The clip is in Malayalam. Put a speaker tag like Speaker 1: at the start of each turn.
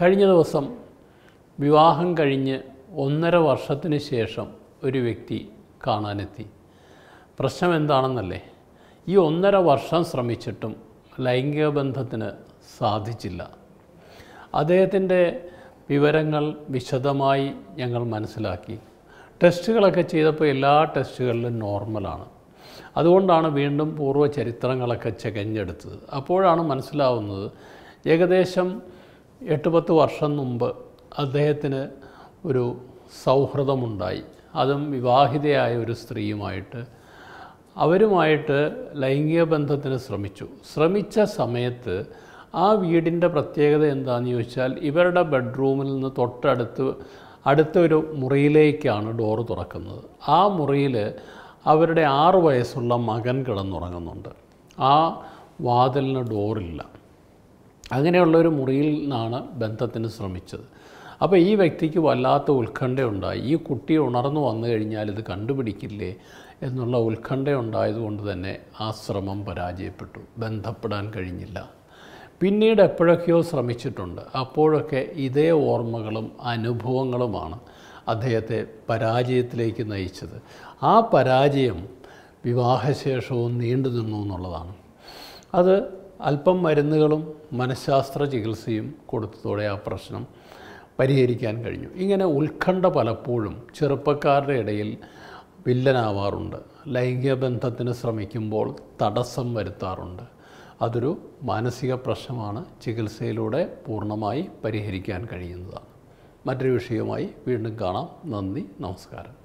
Speaker 1: കഴിഞ്ഞ ദിവസം വിവാഹം കഴിഞ്ഞ് ഒന്നര വർഷത്തിന് ശേഷം ഒരു വ്യക്തി കാണാനെത്തി പ്രശ്നം എന്താണെന്നല്ലേ ഈ ഒന്നര വർഷം ശ്രമിച്ചിട്ടും ലൈംഗിക ബന്ധത്തിന് സാധിച്ചില്ല അദ്ദേഹത്തിൻ്റെ വിവരങ്ങൾ വിശദമായി ഞങ്ങൾ മനസ്സിലാക്കി ടെസ്റ്റുകളൊക്കെ ചെയ്തപ്പോൾ എല്ലാ ടെസ്റ്റുകളിലും നോർമലാണ് അതുകൊണ്ടാണ് വീണ്ടും പൂർവ്വ ചരിത്രങ്ങളൊക്കെ ചെകഞ്ഞെടുത്തത് അപ്പോഴാണ് മനസ്സിലാവുന്നത് ഏകദേശം എട്ട് പത്ത് വർഷം മുമ്പ് അദ്ദേഹത്തിന് ഒരു സൗഹൃദമുണ്ടായി അതും വിവാഹിതയായ ഒരു സ്ത്രീയുമായിട്ട് അവരുമായിട്ട് ലൈംഗിക ബന്ധത്തിന് ശ്രമിച്ചു ശ്രമിച്ച സമയത്ത് ആ വീടിൻ്റെ പ്രത്യേകത എന്താണെന്ന് ചോദിച്ചാൽ ഇവരുടെ ബെഡ്റൂമിൽ നിന്ന് തൊട്ടടുത്ത് അടുത്തൊരു മുറിയിലേക്കാണ് ഡോറ് തുറക്കുന്നത് ആ മുറിയിൽ അവരുടെ ആറു വയസ്സുള്ള മകൻ കിടന്നുറങ്ങുന്നുണ്ട് ആ വാതിലിന് ഡോറില്ല അങ്ങനെയുള്ള ഒരു മുറിയിൽ നിന്നാണ് ബന്ധത്തിന് ശ്രമിച്ചത് അപ്പോൾ ഈ വ്യക്തിക്ക് വല്ലാത്ത ഉത്കണ്ഠയുണ്ടായി ഈ കുട്ടി ഉണർന്നു വന്നു കഴിഞ്ഞാൽ ഇത് കണ്ടുപിടിക്കില്ലേ എന്നുള്ള ഉത്കണ്ഠയുണ്ടായതുകൊണ്ട് തന്നെ ആ ശ്രമം പരാജയപ്പെട്ടു ബന്ധപ്പെടാൻ കഴിഞ്ഞില്ല പിന്നീട് എപ്പോഴൊക്കെയോ ശ്രമിച്ചിട്ടുണ്ട് അപ്പോഴൊക്കെ ഇതേ ഓർമ്മകളും അനുഭവങ്ങളുമാണ് അദ്ദേഹത്തെ പരാജയത്തിലേക്ക് നയിച്ചത് ആ പരാജയം വിവാഹശേഷവും നീണ്ടു നിന്നു എന്നുള്ളതാണ് അത് അല്പം മരുന്നുകളും മനഃശാസ്ത്ര ചികിത്സയും കൊടുത്തതോടെ ആ പ്രശ്നം പരിഹരിക്കാൻ കഴിഞ്ഞു ഇങ്ങനെ ഉത്കണ്ഠ പലപ്പോഴും ചെറുപ്പക്കാരുടെ ഇടയിൽ വില്ലനാവാറുണ്ട് ലൈംഗിക ബന്ധത്തിന് ശ്രമിക്കുമ്പോൾ തടസ്സം വരുത്താറുണ്ട് അതൊരു മാനസിക പ്രശ്നമാണ് ചികിത്സയിലൂടെ പൂർണ്ണമായി പരിഹരിക്കാൻ കഴിയുന്നതാണ് മറ്റൊരു വിഷയവുമായി വീണ്ടും കാണാം നന്ദി നമസ്കാരം